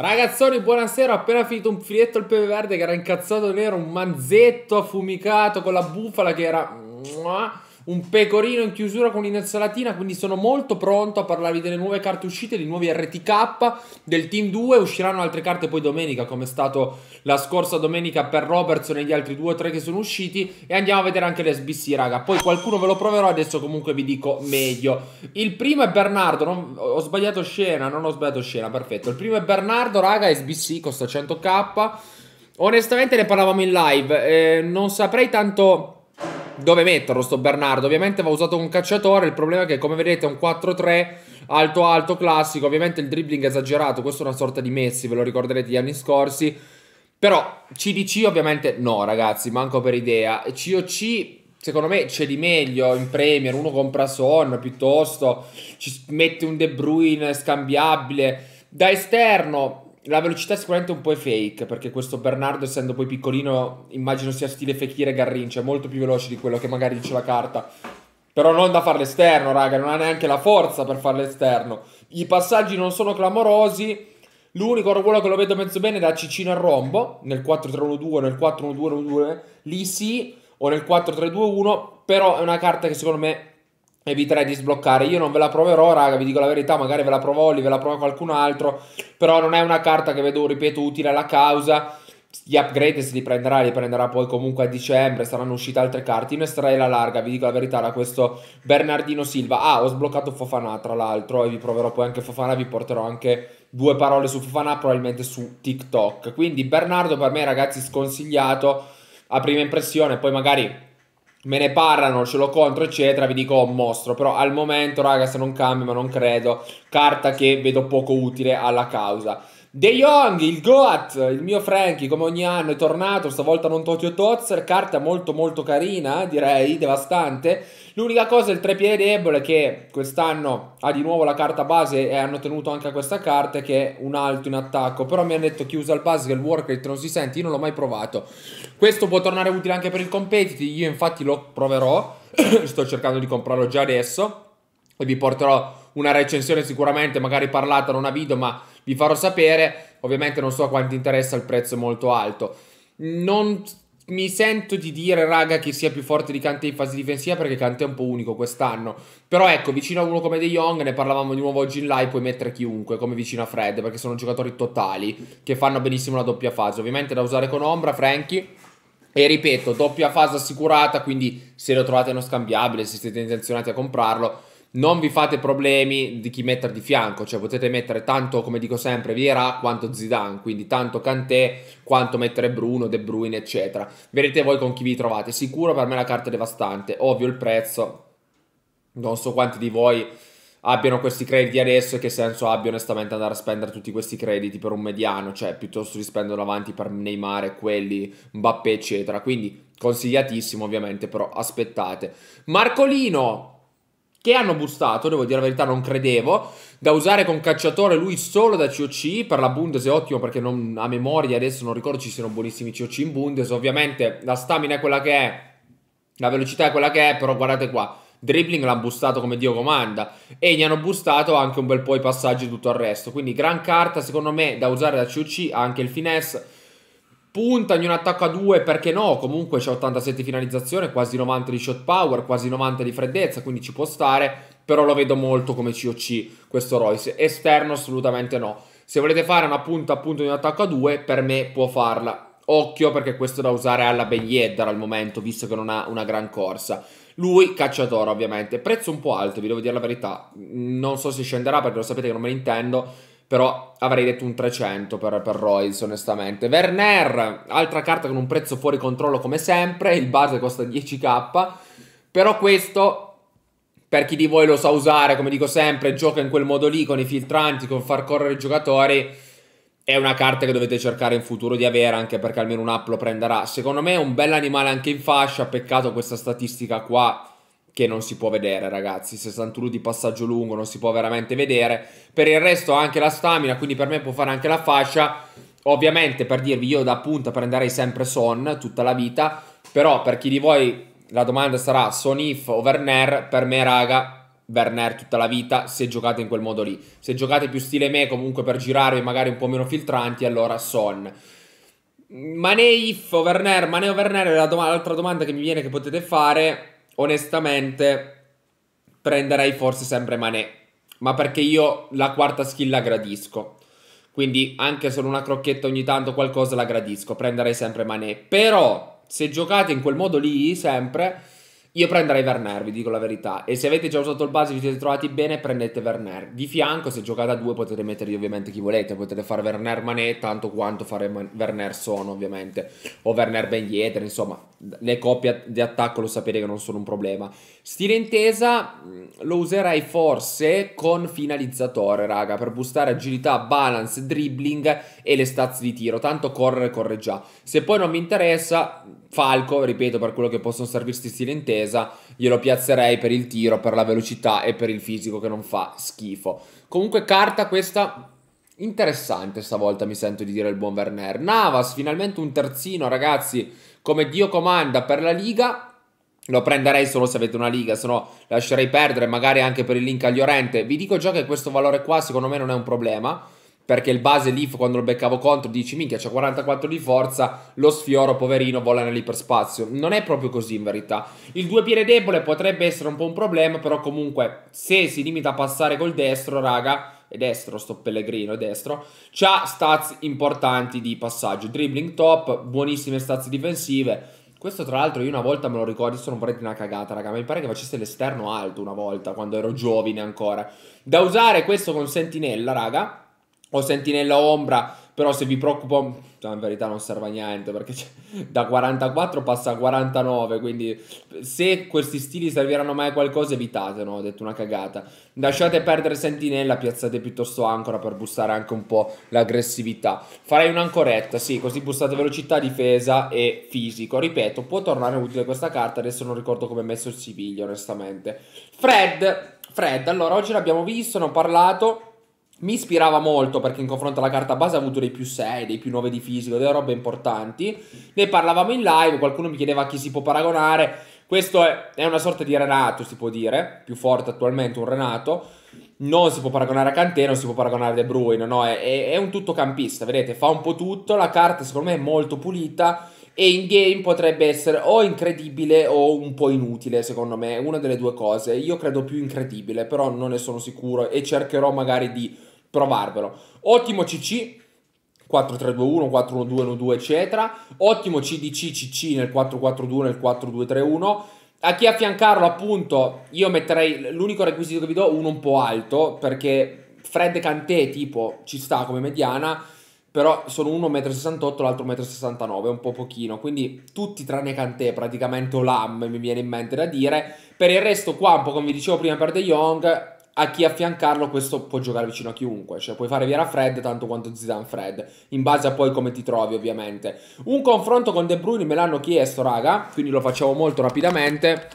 Ragazzoni, buonasera. Ho appena finito un filetto al pepe verde che era incazzato nero, un manzetto affumicato con la bufala che era un pecorino in chiusura con l'insalatina, quindi sono molto pronto a parlarvi delle nuove carte uscite, dei nuovi RTK del Team 2, usciranno altre carte poi domenica come è stato la scorsa domenica per Robertson e gli altri due o tre che sono usciti e andiamo a vedere anche le SBC raga, poi qualcuno ve lo proverò, adesso comunque vi dico meglio. Il primo è Bernardo, non, ho sbagliato scena, non ho sbagliato scena, perfetto. Il primo è Bernardo raga, SBC costa 100k. Onestamente ne parlavamo in live, eh, non saprei tanto dove metterlo sto Bernardo. Ovviamente va usato un cacciatore, il problema è che come vedete è un 4-3 alto alto classico, ovviamente il dribbling esagerato, questo è una sorta di Messi, ve lo ricorderete gli anni scorsi. Però CDC ovviamente no ragazzi, manco per idea. COC secondo me c'è di meglio in Premier, uno compra Son piuttosto, ci mette un De Bruyne scambiabile. Da esterno la velocità è sicuramente un po' fake, perché questo Bernardo, essendo poi piccolino, immagino sia stile Fekir e Garrin, cioè molto più veloce di quello che magari dice la carta. Però non da fare l'esterno, raga, non ha neanche la forza per fare l'esterno. I passaggi non sono clamorosi. L'unico ruolo che lo vedo mezzo bene è da Cicino al Rombo, nel 4-3-1-2, nel 4-1-2-1-2, lì sì, o nel 4-3-2-1, però è una carta che secondo me eviterei di sbloccare. Io non ve la proverò, raga, vi dico la verità, magari ve la provo Olli, ve la prova qualcun altro, però non è una carta che vedo, ripeto, utile alla causa. Gli upgrade se li prenderà, li prenderà poi comunque a dicembre, saranno uscite altre carte. Io ne starei la larga, vi dico la verità, da questo Bernardino Silva. Ah, ho sbloccato Fofana, tra l'altro, e vi proverò poi anche Fofana, vi porterò anche due parole su Fofana, probabilmente su TikTok. Quindi Bernardo per me, ragazzi, sconsigliato a prima impressione, poi magari me ne parlano, ce l'ho contro, eccetera, vi dico oh, mostro. Però al momento, ragazzi, non cambia, ma non credo, carta che vedo poco utile alla causa. De Jong, il Goat, il mio Frankie, come ogni anno è tornato, stavolta non Tokyo Tozzer, carta molto molto carina, direi, devastante. L'unica cosa è il trepiede debole che quest'anno ha di nuovo la carta base e hanno tenuto anche questa carta che è un alto in attacco, però mi hanno detto che usa il base che il Warcraft non si sente, io non l'ho mai provato. Questo può tornare utile anche per il competitive, io infatti lo proverò, sto cercando di comprarlo già adesso e vi porterò una recensione sicuramente, magari parlata, non a video, ma vi farò sapere. Ovviamente non so quanto interessa il prezzo molto alto. Non mi sento di dire, raga, che sia più forte di Kanté in fase difensiva perché Kanté è un po' unico quest'anno. Però ecco, vicino a uno come De Jong, ne parlavamo di nuovo oggi in live, puoi mettere chiunque, come vicino a Fred, perché sono giocatori totali che fanno benissimo la doppia fase. Ovviamente da usare con Ombra, Frankie. E ripeto, doppia fase assicurata, quindi se lo trovate non scambiabile, se siete intenzionati a comprarlo, non vi fate problemi di chi mettere di fianco, cioè potete mettere tanto, come dico sempre, Viera quanto Zidane, quindi tanto Kanté quanto mettere Bruno, De Bruyne, eccetera. Vedete voi con chi vi trovate. Sicuro per me la carta è devastante, ovvio il prezzo. Non so quanti di voi abbiano questi crediti adesso e che senso abbia onestamente andare a spendere tutti questi crediti per un mediano, cioè piuttosto di spendere avanti per Neymar e quelli, Mbappé, eccetera. Quindi consigliatissimo ovviamente, però aspettate. Marcolino che hanno bustato, devo dire la verità, non credevo, da usare con cacciatore lui solo da COC, per la Bundes è ottimo perché non, a memoria adesso non ricordo ci siano buonissimi COC in Bundes, ovviamente la stamina è quella che è, la velocità è quella che è, però guardate qua, dribbling l'ha bustato come Dio comanda e gli hanno bustato anche un bel po' i passaggi e tutto il resto, quindi gran carta secondo me da usare da COC, anche il finesse, punta puntagli un attacco a 2 perché no, comunque c'è 87 finalizzazione, quasi 90 di shot power, quasi 90 di freddezza, quindi ci può stare, però lo vedo molto come COC questo Royce, esterno assolutamente no. Se volete fare una punta appunto di un attacco a 2, per me può farla. Occhio perché questo è da usare alla Ben Yedder al momento, visto che non ha una gran corsa. Lui, cacciatore ovviamente, prezzo un po' alto, vi devo dire la verità, non so se scenderà perché lo sapete che non me ne intendo, però avrei detto un 300 per, per Royce onestamente. Werner, altra carta con un prezzo fuori controllo come sempre, il base costa 10k, però questo per chi di voi lo sa usare, come dico sempre, gioca in quel modo lì con i filtranti, con far correre i giocatori. È una carta che dovete cercare in futuro di avere, anche perché almeno un app lo prenderà. Secondo me è un bel animale anche in fascia, peccato questa statistica qua che non si può vedere, ragazzi. 61 di passaggio lungo non si può veramente vedere, per il resto ha anche la stamina, quindi per me può fare anche la fascia. Ovviamente per dirvi io da punta prenderei sempre Son tutta la vita, però per chi di voi la domanda sarà Sonif o Werner, per me raga Werner tutta la vita se giocate in quel modo lì. Se giocate più stile me, comunque per girarvi magari un po' meno filtranti, allora Son. Mane if o Werner, Mane o Werner è l'altra dom domanda che mi viene che potete fare. Onestamente prenderei forse sempre Mane ma perché io la quarta skill la gradisco. Quindi anche solo una crocchetta ogni tanto qualcosa la gradisco, prenderei sempre Mané. Però se giocate in quel modo lì sempre, io prenderei Werner, vi dico la verità. E se avete già usato il base e vi siete trovati bene, prendete Werner. Di fianco, se giocate a due, potete mettergli ovviamente chi volete. Potete fare Werner Mané, tanto quanto fare Werner Sono, ovviamente. O Werner Ben Yedder, insomma le coppie di attacco lo sapete che non sono un problema. Stile intesa mm, lo userei forse con finalizzatore, raga, per boostare agilità, balance, dribbling e le stats di tiro. Tanto correre, corre già. Se poi non mi interessa, Falco, ripeto, per quello che possono servirsi stile intesa, glielo piazzerei per il tiro, per la velocità e per il fisico che non fa schifo. Comunque carta questa interessante stavolta, mi sento di dire il buon Werner. Navas, finalmente un terzino, ragazzi come Dio comanda per la Liga, lo prenderei solo se avete una liga, se no lascerei perdere, magari anche per il link agli Llorente. Vi dico già che questo valore qua secondo me non è un problema, perché il base Leaf quando lo beccavo contro dici minchia c'è 44 di forza, lo sfioro poverino vola nell'iperspazio. Non è proprio così in verità. Il due piede debole potrebbe essere un po' un problema, però comunque se si limita a passare col destro raga è destro sto Pellegrino, e destro, ha stats importanti di passaggio, dribbling top, buonissime stats difensive, questo tra l'altro io una volta me lo ricordo, adesso non vorrei dire una cagata raga, ma mi pare che facesse l'esterno alto una volta, quando ero giovine ancora, da usare questo con sentinella raga, o sentinella ombra, però se vi preoccupa, no, in verità non serve a niente perché da 44 passa a 49, quindi se questi stili serviranno mai a qualcosa evitate, no? Ho detto una cagata. Lasciate perdere Sentinella, piazzate piuttosto Ancora per bussare anche un po' l'aggressività. Farei un'ancoretta, sì, così bussate velocità, difesa e fisico. Ripeto, può tornare utile questa carta, adesso non ricordo come è messo il Siviglia, onestamente. Fred, Fred, allora oggi l'abbiamo visto, ne ho parlato mi ispirava molto perché in confronto alla carta base ha avuto dei più 6, dei più 9 di fisico, delle robe importanti. Ne parlavamo in live, qualcuno mi chiedeva a chi si può paragonare. Questo è, una sorta di Renato, si può dire, più forte attualmente un Renato. Non si può paragonare a Kanté, non si può paragonare a De Bruyne, no, è, è un campista, vedete, fa un po' tutto, la carta secondo me è molto pulita e in game potrebbe essere o incredibile o un po' inutile, secondo me, una delle due cose. Io credo più incredibile, però non ne sono sicuro e cercherò magari di provarvelo. Ottimo CC 4-3-2-1, 4-1-2-1-2, eccetera. Ottimo CDC CC nel 4-4-2, nel 4-2-3-1. A chi affiancarlo, appunto, io metterei l'unico requisito che vi do, uno un po' alto, perché Fred Cantè, tipo, ci sta come mediana però sono uno 1,68 m, l'altro 1,69 m, un po' pochino, quindi tutti tranne Kanté, praticamente Olam mi viene in mente da dire, per il resto qua, un po' come vi dicevo prima per De Jong, a chi affiancarlo questo può giocare vicino a chiunque, cioè puoi fare Viera Fred tanto quanto Zidane Fred, in base a poi come ti trovi ovviamente. Un confronto con De Bruyne me l'hanno chiesto raga, quindi lo facciamo molto rapidamente,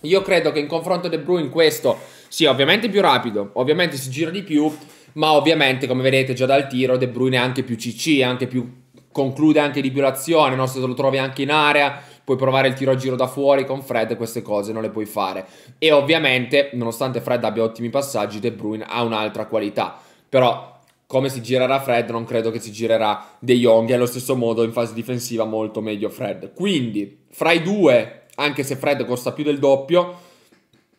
io credo che in confronto De Bruyne questo sia ovviamente più rapido, ovviamente si gira di più, ma ovviamente come vedete già dal tiro De Bruyne è anche più CC, anche più, conclude anche di più l'azione, no? se lo trovi anche in area puoi provare il tiro a giro da fuori con Fred, queste cose non le puoi fare. E ovviamente, nonostante Fred abbia ottimi passaggi, De Bruyne ha un'altra qualità, però come si girerà Fred non credo che si girerà De Jong e allo stesso modo in fase difensiva molto meglio Fred. Quindi, fra i due, anche se Fred costa più del doppio,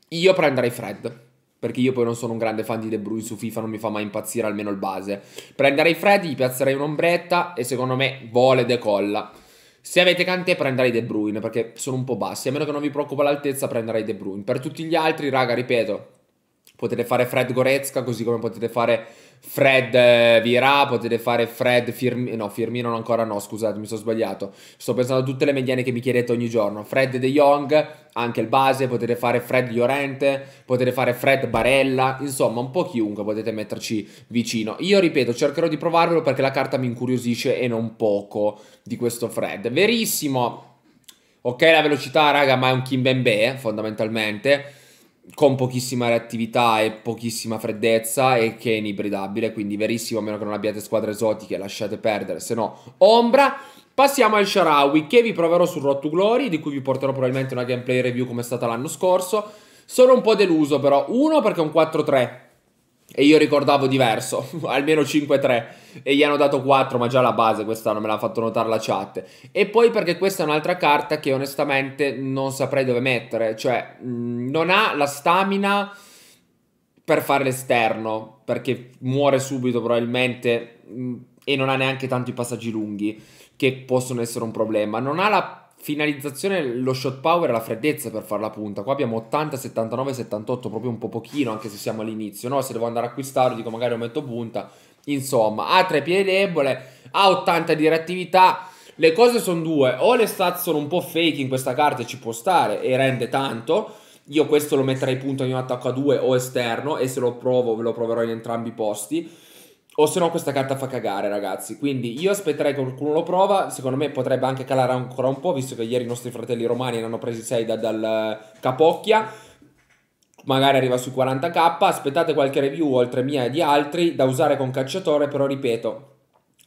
io prenderei Fred. Perché io poi non sono un grande fan di De Bruyne su FIFA, non mi fa mai impazzire almeno il base. Prenderei Freddy, gli piazzerei un'ombretta e secondo me vole decolla. Se avete Kanté prenderei De Bruyne perché sono un po' bassi, a meno che non vi preoccupa l'altezza prenderei De Bruyne. Per tutti gli altri, raga, ripeto, potete fare Fred Gorezka, così come potete fare Fred eh, Virà, potete fare Fred Firmino, no Firmino ancora no, scusate mi sono sbagliato, sto pensando a tutte le mediane che mi chiedete ogni giorno, Fred De Jong, anche il base, potete fare Fred Llorente, potete fare Fred Barella, insomma un po' chiunque potete metterci vicino. Io ripeto, cercherò di provarvelo perché la carta mi incuriosisce e non poco di questo Fred. Verissimo, ok la velocità raga ma è un Kimbembe eh, fondamentalmente, con pochissima reattività e pochissima freddezza e che è inibridabile, quindi verissimo a meno che non abbiate squadre esotiche, lasciate perdere, se no ombra. Passiamo al Sharawi che vi proverò su Road to Glory, di cui vi porterò probabilmente una gameplay review come è stata l'anno scorso. Sono un po' deluso però, uno perché è un 4-3, e io ricordavo diverso, almeno 5-3. E gli hanno dato 4, ma già la base quest'anno me l'ha fatto notare la chat. E poi perché questa è un'altra carta che onestamente non saprei dove mettere. Cioè, mm, non ha la stamina per fare l'esterno, perché muore subito probabilmente mm, e non ha neanche tanti passaggi lunghi che possono essere un problema. Non ha la finalizzazione, lo shot power e la freddezza per fare la punta. Qua abbiamo 80, 79, 78, proprio un po' pochino, anche se siamo all'inizio, no? Se devo andare a acquistarlo, dico magari lo metto punta. Insomma, ha tre piedi debole, ha 80 di reattività. Le cose sono due, o le stats sono un po' fake in questa carta e ci può stare e rende tanto. Io questo lo metterei punto in un attacco a 2 o esterno e se lo provo ve lo proverò in entrambi i posti. O se no questa carta fa cagare ragazzi Quindi io aspetterei che qualcuno lo prova Secondo me potrebbe anche calare ancora un po' Visto che ieri i nostri fratelli romani ne hanno presi 6 da, dal eh, Capocchia Magari arriva sui 40k Aspettate qualche review oltre mia e di altri Da usare con cacciatore però ripeto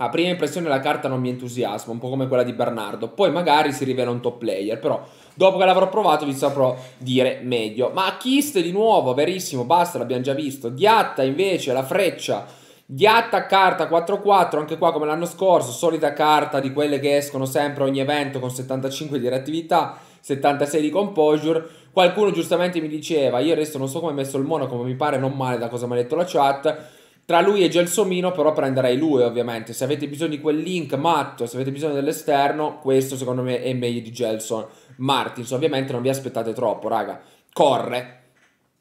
a prima impressione la carta non mi entusiasma, un po' come quella di Bernardo. Poi magari si rivela un top player, però dopo che l'avrò provato vi saprò dire meglio. Ma Kist di nuovo, verissimo, basta, l'abbiamo già visto. Diatta invece, la freccia, Diatta carta 4-4, anche qua come l'anno scorso, solita carta di quelle che escono sempre ogni evento con 75 di reattività, 76 di composure. Qualcuno giustamente mi diceva, io adesso non so come ha messo il mono, come mi pare non male da cosa mi ha detto la chat. Tra lui e Gelsomino però prenderei lui ovviamente, se avete bisogno di quel link matto, se avete bisogno dell'esterno, questo secondo me è meglio di Gelson. Martins ovviamente non vi aspettate troppo raga, corre,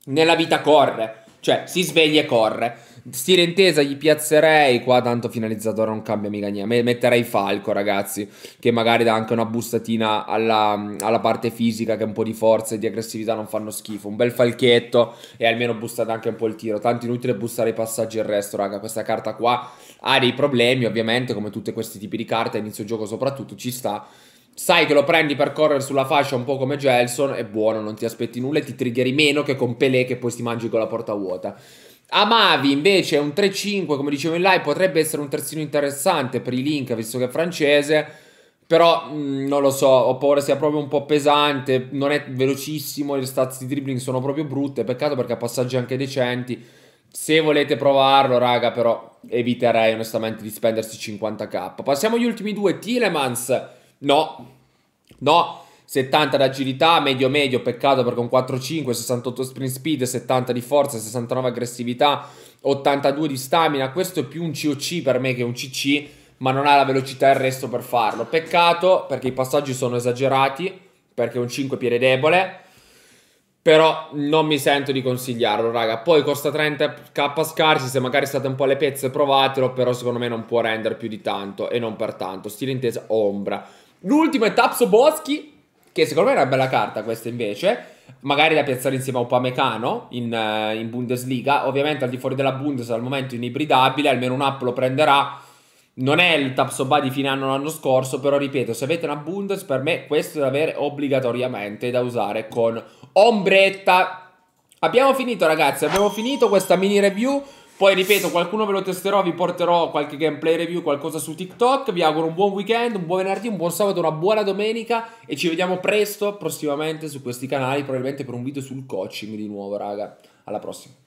nella vita corre, cioè si sveglia e corre. Stile intesa gli piazzerei qua, tanto finalizzatore non cambia mica niente. Metterei Falco, ragazzi, che magari dà anche una bustatina alla, alla, parte fisica, che un po' di forza e di aggressività non fanno schifo. Un bel falchetto e almeno bustate anche un po' il tiro. Tanto inutile bustare i passaggi e il resto, raga. Questa carta qua ha dei problemi, ovviamente, come tutti questi tipi di carte, inizio gioco soprattutto, ci sta. Sai che lo prendi per correre sulla fascia un po' come Gelson, è buono, non ti aspetti nulla e ti triggeri meno che con Pelé che poi ti mangi con la porta vuota. Amavi invece è un 3-5, come dicevo in live, potrebbe essere un terzino interessante per i link, visto che è francese, però mh, mm, non lo so, ho paura sia proprio un po' pesante, non è velocissimo, le stats di dribbling sono proprio brutte, peccato perché ha passaggi anche decenti. Se volete provarlo, raga, però eviterei onestamente di spendersi 50k. Passiamo agli ultimi due, Tilemans, no, no. 70 d'agilità, medio medio, peccato perché un 4-5, 68 sprint speed, 70 di forza, 69 aggressività, 82 di stamina, questo è più un COC per me che un CC, ma non ha la velocità e il resto per farlo. Peccato perché i passaggi sono esagerati, perché è un 5 piede debole, però non mi sento di consigliarlo, raga. Poi costa 30k scarsi, se magari state un po' alle pezze provatelo, però secondo me non può rendere più di tanto e non per tanto. Stile intesa ombra. L'ultimo è Tapso Boschi, che secondo me è una bella carta questa invece, magari da piazzare insieme a Upamecano in, uh, in Bundesliga, ovviamente al di fuori della Bundes al momento è inibridabile, almeno un up lo prenderà, non è il Tapsoba di fine anno l'anno scorso, però ripeto, se avete una Bundes per me questo da avere obbligatoriamente da usare con ombretta. Abbiamo finito ragazzi, abbiamo finito questa mini review. Poi ripeto, qualcuno ve lo testerò, vi porterò qualche gameplay review, qualcosa su TikTok. Vi auguro un buon weekend, un buon venerdì, un buon sabato, una buona domenica e ci vediamo presto, prossimamente, su questi canali, probabilmente per un video sul coaching di nuovo, raga. Alla prossima.